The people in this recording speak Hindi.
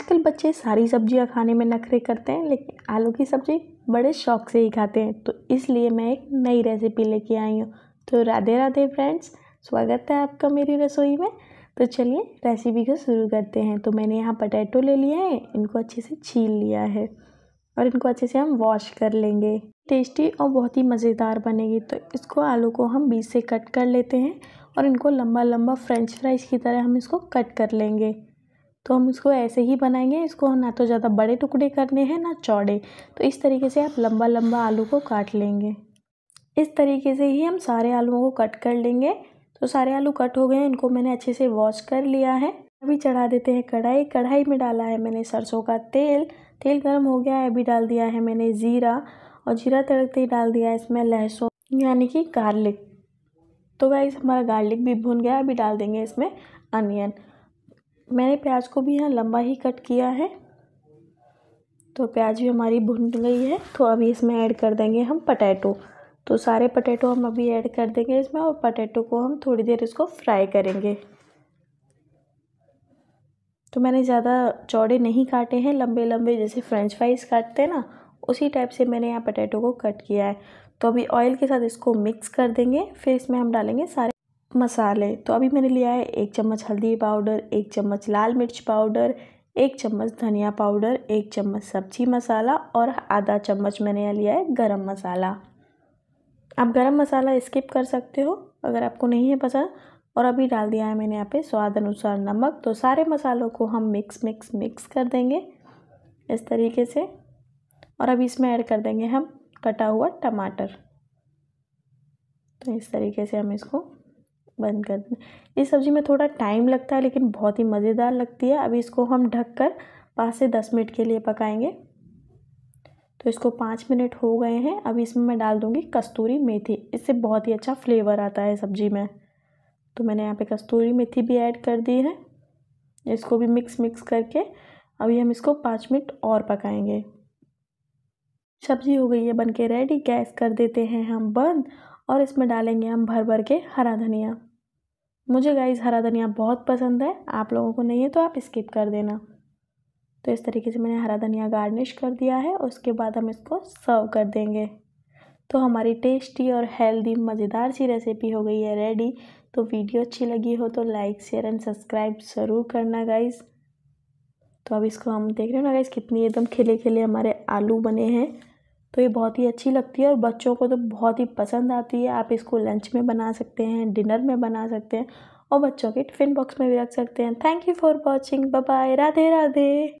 आजकल बच्चे सारी सब्जियां खाने में नखरे करते हैं लेकिन आलू की सब्ज़ी बड़े शौक से ही खाते हैं तो इसलिए मैं एक नई रेसिपी लेके आई हूँ तो राधे राधे फ्रेंड्स स्वागत है आपका मेरी रसोई में तो चलिए रेसिपी को शुरू करते हैं तो मैंने यहाँ पटैटो ले लिया है इनको अच्छे से छील लिया है और इनको अच्छे से हम वॉश कर लेंगे टेस्टी और बहुत ही मज़ेदार बनेगी तो इसको आलू को हम बीच से कट कर लेते हैं और इनको लंबा लंबा फ्रेंच फ्राइज की तरह हम इसको कट कर लेंगे तो हम इसको ऐसे ही बनाएंगे इसको ना तो ज़्यादा बड़े टुकड़े करने हैं ना चौड़े तो इस तरीके से आप लंबा लंबा आलू को काट लेंगे इस तरीके से ही हम सारे आलूओं को कट कर लेंगे तो सारे आलू कट हो गए हैं इनको मैंने अच्छे से वॉश कर लिया है अभी चढ़ा देते हैं कढ़ाई कढ़ाई में डाला है मैंने सरसों का तेल तेल गर्म हो गया है अभी डाल दिया है मैंने ज़ीरा और जीरा तड़कते ही डाल दिया है इसमें लहसुन यानी कि गार्लिक तो वह हमारा गार्लिक भी भुन गया अभी डाल देंगे इसमें अनियन मैंने प्याज को भी यहाँ लंबा ही कट किया है तो प्याज भी हमारी भुन गई है तो अभी इसमें ऐड कर देंगे हम पटैटो तो सारे पटैटो हम अभी ऐड कर देंगे इसमें और पटैटो को हम थोड़ी देर इसको फ्राई करेंगे तो मैंने ज़्यादा चौड़े नहीं काटे हैं लंबे लंबे जैसे फ्रेंच फ्राइज काटते हैं ना उसी टाइप से मैंने यहाँ पटैटो को कट किया है तो अभी ऑयल के साथ इसको मिक्स कर देंगे फिर इसमें हम डालेंगे सारे मसाले तो अभी मैंने लिया है एक चम्मच हल्दी पाउडर एक चम्मच लाल मिर्च पाउडर एक चम्मच धनिया पाउडर एक चम्मच सब्जी मसाला और आधा चम्मच मैंने यहाँ लिया है गरम मसाला आप गरम मसाला स्किप कर सकते हो अगर आपको नहीं है पसंद और अभी डाल दिया है मैंने यहाँ पे स्वाद अनुसार नमक तो सारे मसालों को हम मिक्स मिक्स मिक्स कर देंगे इस तरीके से और अभी इसमें ऐड कर देंगे हम कटा हुआ टमाटर तो इस तरीके से हम इसको बंद कर दें इस सब्ज़ी में थोड़ा टाइम लगता है लेकिन बहुत ही मज़ेदार लगती है अभी इसको हम ढक कर पाँच से दस मिनट के लिए पकाएंगे तो इसको पाँच मिनट हो गए हैं अभी इसमें मैं डाल दूँगी कस्तूरी मेथी इससे बहुत ही अच्छा फ्लेवर आता है सब्ज़ी में तो मैंने यहाँ पे कस्तूरी मेथी भी ऐड कर दी है इसको भी मिक्स मिक्स करके अभी हम इसको पाँच मिनट और पकाएंगे सब्ज़ी हो गई है बन के रेडी गैस कर देते हैं हम बंद और इसमें डालेंगे हम भर भर के हरा धनिया मुझे गाइस हरा धनिया बहुत पसंद है आप लोगों को नहीं है तो आप स्किप कर देना तो इस तरीके से मैंने हरा धनिया गार्निश कर दिया है उसके बाद हम इसको सर्व कर देंगे तो हमारी टेस्टी और हेल्दी मज़ेदार सी रेसिपी हो गई है रेडी तो वीडियो अच्छी लगी हो तो लाइक शेयर एंड सब्सक्राइब ज़रूर करना गाइज़ तो अब इसको हम देख रहे हो ना गाइज़ कितनी एकदम खिले खिले हमारे आलू बने हैं तो ये बहुत ही अच्छी लगती है और बच्चों को तो बहुत ही पसंद आती है आप इसको लंच में बना सकते हैं डिनर में बना सकते हैं और बच्चों के टिफ़िन बॉक्स में भी रख सकते हैं thank you for watching bye Radhe Radhe